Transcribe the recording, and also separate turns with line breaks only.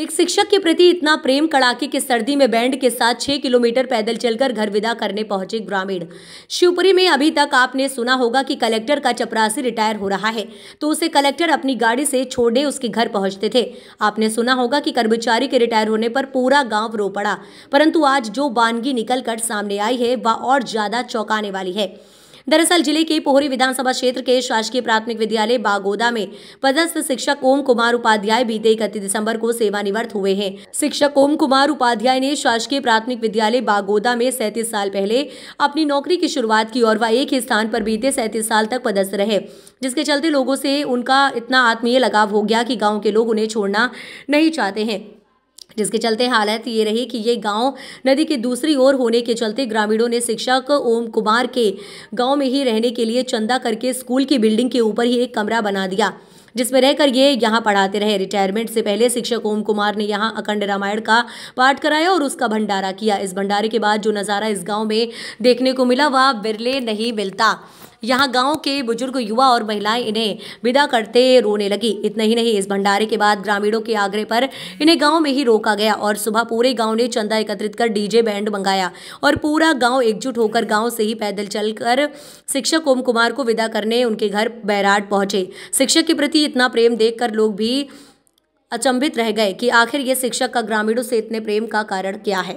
एक शिक्षक के प्रति इतना प्रेम कड़ाके की सर्दी में बैंड के साथ छह किलोमीटर पैदल चलकर घर विदा करने पहुंचे ग्रामीण शिवपुरी में अभी तक आपने सुना होगा कि कलेक्टर का चपरासी रिटायर हो रहा है तो उसे कलेक्टर अपनी गाड़ी से छोड़ने उसके घर पहुंचते थे आपने सुना होगा कि कर्मचारी के रिटायर होने पर पूरा गाँव रो पड़ा परंतु आज जो बानगी निकल सामने आई है वह और ज़्यादा चौंकाने वाली है दरअसल जिले के पोहरी विधानसभा क्षेत्र के शासकीय प्राथमिक विद्यालय बागोदा में पदस्थ शिक्षक ओम कुमार उपाध्याय बीते इकतीस दिसंबर को सेवानिवृत्त हुए हैं शिक्षक ओम कुमार उपाध्याय ने शासकीय प्राथमिक विद्यालय बागोदा में सैंतीस साल पहले अपनी नौकरी की शुरुआत की और वह एक ही स्थान पर बीते सैतीस साल तक पदस्थ रहे जिसके चलते लोगों से उनका इतना आत्मीय लगाव हो गया कि गांव के लोग उन्हें छोड़ना नहीं चाहते हैं जिसके चलते हालत ये रही कि ये गांव नदी के दूसरी ओर होने के चलते ग्रामीणों ने शिक्षक ओम कुमार के गांव में ही रहने के लिए चंदा करके स्कूल की बिल्डिंग के ऊपर ही एक कमरा बना दिया जिसमें रहकर ये यहाँ पढ़ाते रहे रिटायरमेंट से पहले शिक्षक ओम कुमार ने यहाँ अखंड रामायण का पाठ कराया और उसका भंडारा किया इस भंडारे के बाद जो नज़ारा इस गाँव में देखने को मिला वह बिरले नहीं मिलता यहाँ गाँव के बुजुर्ग युवा और महिलाएं इन्हें विदा करते रोने लगी इतना ही नहीं इस भंडारे के बाद ग्रामीणों के आग्रह पर इन्हें गाँव में ही रोका गया और सुबह पूरे गाँव ने चंदा एकत्रित कर डीजे बैंड मंगाया और पूरा गाँव एकजुट होकर गाँव से ही पैदल चलकर शिक्षक ओम कुमार को विदा करने उनके घर बैराट पहुंचे शिक्षक के प्रति इतना प्रेम देख लोग भी अचंभित रह गए कि आखिर ये शिक्षक का ग्रामीणों से इतने प्रेम का कारण क्या है